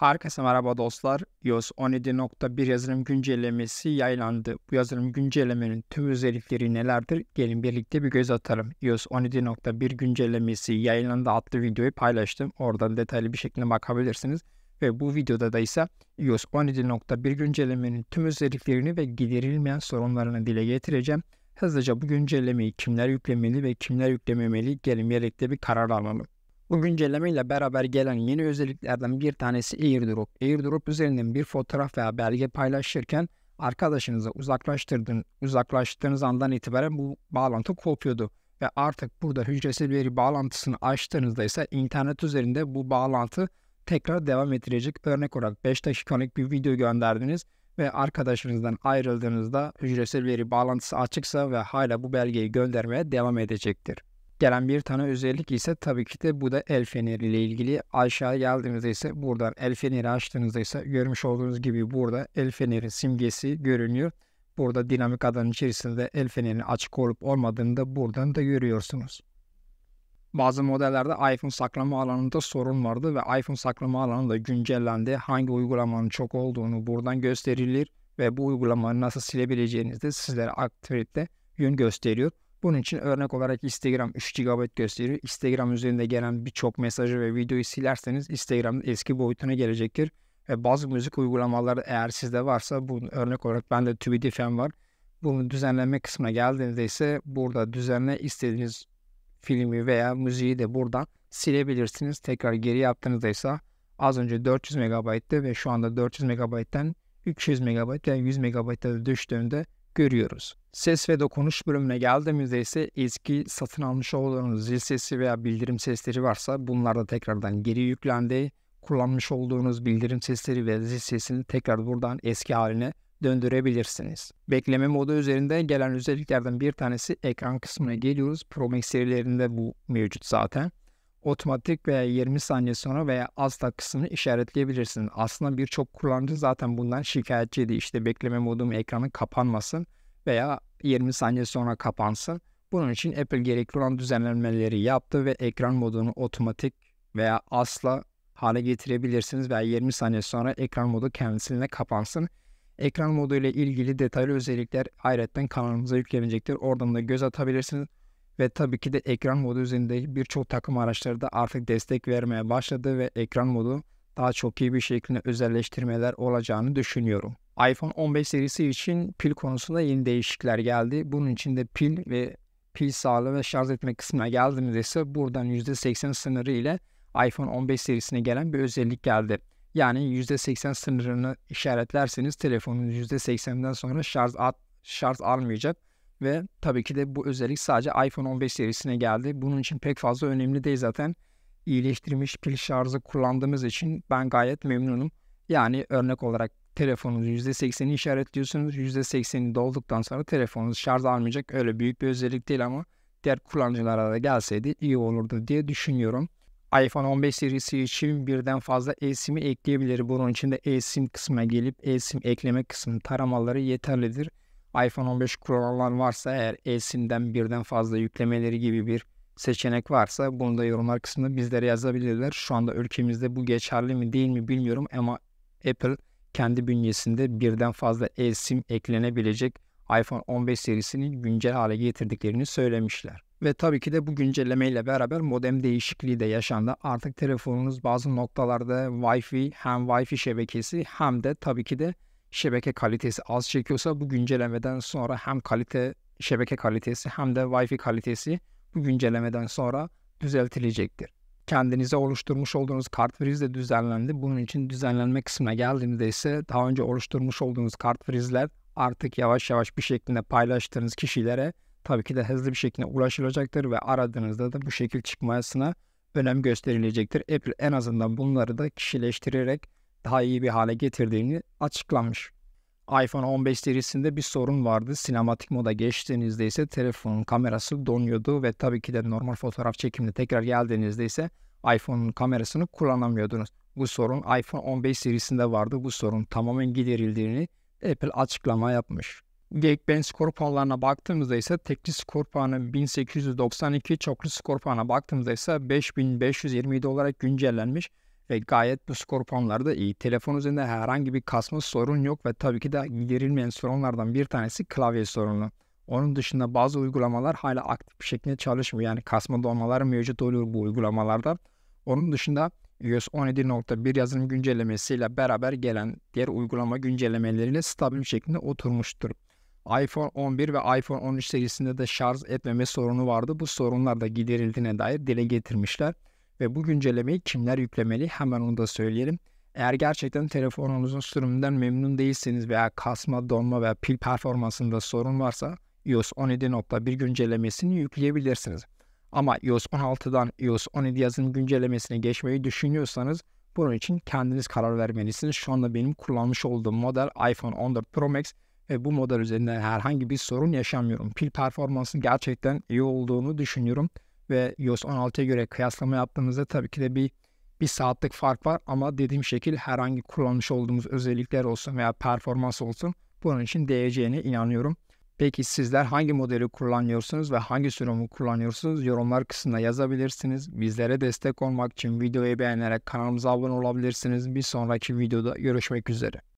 Herkese merhaba dostlar. iOS 17.1 yazılım güncellemesi yayınlandı. Bu yazılım güncellemenin tüm özellikleri nelerdir? Gelin birlikte bir göz atalım. iOS 17.1 güncellemesi yayınlandı adlı videoyu paylaştım. Oradan detaylı bir şekilde bakabilirsiniz. Ve bu videoda da ise iOS 17.1 güncellemenin tüm özelliklerini ve giderilmeyen sorunlarını dile getireceğim. Hızlıca bu güncellemeyi kimler yüklemeli ve kimler yüklememeli gelin birlikte bir karar alalım. Bu güncelleme ile beraber gelen yeni özelliklerden bir tanesi AirDrop. AirDrop üzerinden bir fotoğraf veya belge paylaşırken arkadaşınıza uzaklaştırdığın, uzaklaştığınız andan itibaren bu bağlantı kopuyordu. Ve artık burada hücresel veri bağlantısını açtığınızda ise internet üzerinde bu bağlantı tekrar devam ettirecek. Örnek olarak 5 dakikalık bir video gönderdiniz ve arkadaşınızdan ayrıldığınızda hücresel veri bağlantısı açıksa ve hala bu belgeyi göndermeye devam edecektir gelen bir tane özellik ise tabii ki de bu da el feneri ile ilgili. Aşağı geldiğinizde ise buradan el feneri açtığınızda ise görmüş olduğunuz gibi burada el feneri simgesi görünüyor. Burada dinamik adanın içerisinde el fenerinin açık olup olmadığını da buradan da görüyorsunuz. Bazı modellerde iPhone saklama alanında sorun vardı ve iPhone saklama alanı da güncellendi. Hangi uygulamanın çok olduğunu buradan gösterilir ve bu uygulamayı nasıl silebileceğinizi de sizlere aktivite yön gösteriyor. Bunun için örnek olarak Instagram 3 GB gösteriyor. Instagram üzerinde gelen birçok mesajı ve videoyu silerseniz Instagram'ın eski boyutuna gelecektir. Ve bazı müzik uygulamaları eğer sizde varsa bunun örnek olarak bende TÜBİDİFEM var. Bunu düzenleme kısmına geldiğinizde ise burada düzenle istediğiniz filmi veya müziği de buradan silebilirsiniz. Tekrar geri yaptığınızda ise az önce 400 MB'tı ve şu anda 400 MB'den 300 MB ve 100 MB'de düştüğünde görüyoruz. Ses ve dokunuş bölümüne geldiğimizde ise eski satın almış olduğunuz zil sesi veya bildirim sesleri varsa bunlar da tekrardan geri yüklendi. Kullanmış olduğunuz bildirim sesleri ve zil sesini tekrar buradan eski haline döndürebilirsiniz. Bekleme modu üzerinde gelen özelliklerden bir tanesi ekran kısmına geliyoruz. Pro Max serilerinde bu mevcut zaten otomatik veya 20 saniye sonra veya az dakikasını işaretleyebilirsin. Aslında birçok kullanıcı zaten bundan şikayetçiydi. İşte bekleme modum ekranı kapanmasın veya 20 saniye sonra kapansın. Bunun için Apple gerekli olan düzenlenmeleri yaptı ve ekran modunu otomatik veya asla hale getirebilirsiniz veya 20 saniye sonra ekran modu kendisine kapansın. Ekran modu ile ilgili detaylı özellikler ayrıca kanalımıza yüklenecektir. Oradan da göz atabilirsiniz. Ve tabii ki de ekran modu üzerinde birçok takım araçları da artık destek vermeye başladı ve ekran modu daha çok iyi bir şekilde özelleştirmeler olacağını düşünüyorum. iPhone 15 serisi için pil konusunda yeni değişiklikler geldi. Bunun için de pil ve pil sağlığı ve şarj etme kısmına geldiğimizde ise buradan %80 sınırı ile iPhone 15 serisine gelen bir özellik geldi. Yani %80 sınırını işaretlerseniz telefonunuz %80'den sonra şarj at, şarj almayacak ve tabii ki de bu özellik sadece iPhone 15 serisine geldi. Bunun için pek fazla önemli değil zaten. İyileştirilmiş pil şarjı kullandığımız için ben gayet memnunum. Yani örnek olarak telefonunuz %80'i işaretliyorsunuz. %80'i dolduktan sonra telefonunuz şarj almayacak. Öyle büyük bir özellik değil ama diğer kullanıcılara da gelseydi iyi olurdu diye düşünüyorum. iPhone 15 serisi için birden fazla eSIM'i ekleyebilir. Bunun için de eSIM kısmına gelip eSIM ekleme kısmını taramaları yeterlidir iPhone 15 Pro'lar varsa eğer eSIM'den birden fazla yüklemeleri gibi bir seçenek varsa bunu da yorumlar kısmında bizlere yazabilirler. Şu anda ülkemizde bu geçerli mi değil mi bilmiyorum ama Apple kendi bünyesinde birden fazla eSIM eklenebilecek iPhone 15 serisini güncel hale getirdiklerini söylemişler. Ve tabii ki de bu güncellemeyle beraber modem değişikliği de yaşandı. Artık telefonunuz bazı noktalarda Wi-Fi hem Wi-Fi şebekesi hem de tabii ki de şebeke kalitesi az çekiyorsa bu güncellemeden sonra hem kalite şebeke kalitesi hem de Wi-Fi kalitesi bu güncellemeden sonra düzeltilecektir. Kendinize oluşturmuş olduğunuz kart friz de düzenlendi. Bunun için düzenlenme kısmına geldiğimde ise daha önce oluşturmuş olduğunuz kart frizler artık yavaş yavaş bir şekilde paylaştığınız kişilere tabii ki de hızlı bir şekilde ulaşılacaktır ve aradığınızda da bu şekil çıkmasına önem gösterilecektir. Apple en azından bunları da kişileştirerek daha iyi bir hale getirdiğini açıklamış. iPhone 15 serisinde bir sorun vardı. Sinematik moda geçtiğinizde ise telefonun kamerası donuyordu ve tabii ki de normal fotoğraf çekimine tekrar geldiğinizde ise iPhone'un kamerasını kullanamıyordunuz. Bu sorun iPhone 15 serisinde vardı. Bu sorun tamamen giderildiğini Apple açıklama yapmış. Geekbench skor puanlarına baktığımızda ise tekli skor puanı 1892, çoklu skor puanına baktığımızda ise 5527 olarak güncellenmiş ve gayet bu skor puanları da iyi. Telefon üzerinde herhangi bir kasma sorun yok ve tabii ki de giderilmeyen sorunlardan bir tanesi klavye sorunu. Onun dışında bazı uygulamalar hala aktif bir şekilde çalışmıyor. Yani kasma donmaları mevcut oluyor bu uygulamalarda. Onun dışında iOS 17.1 yazılım güncellemesiyle beraber gelen diğer uygulama güncellemeleriyle stabil bir şekilde oturmuştur. iPhone 11 ve iPhone 13 serisinde de şarj etmeme sorunu vardı. Bu sorunlar da giderildiğine dair dile getirmişler ve bu güncellemeyi kimler yüklemeli hemen onu da söyleyelim. Eğer gerçekten telefonunuzun sürümünden memnun değilseniz veya kasma, donma veya pil performansında sorun varsa iOS 17.1 güncellemesini yükleyebilirsiniz. Ama iOS 16'dan iOS 17 yazılım güncellemesine geçmeyi düşünüyorsanız bunun için kendiniz karar vermelisiniz. Şu anda benim kullanmış olduğum model iPhone 14 Pro Max ve bu model üzerinde herhangi bir sorun yaşamıyorum. Pil performansının gerçekten iyi olduğunu düşünüyorum ve iOS 16'ya göre kıyaslama yaptığımızda tabii ki de bir bir saatlik fark var ama dediğim şekil herhangi kullanmış olduğumuz özellikler olsun veya performans olsun bunun için değeceğine inanıyorum. Peki sizler hangi modeli kullanıyorsunuz ve hangi sürümü kullanıyorsunuz? Yorumlar kısmına yazabilirsiniz. Bizlere destek olmak için videoyu beğenerek kanalımıza abone olabilirsiniz. Bir sonraki videoda görüşmek üzere.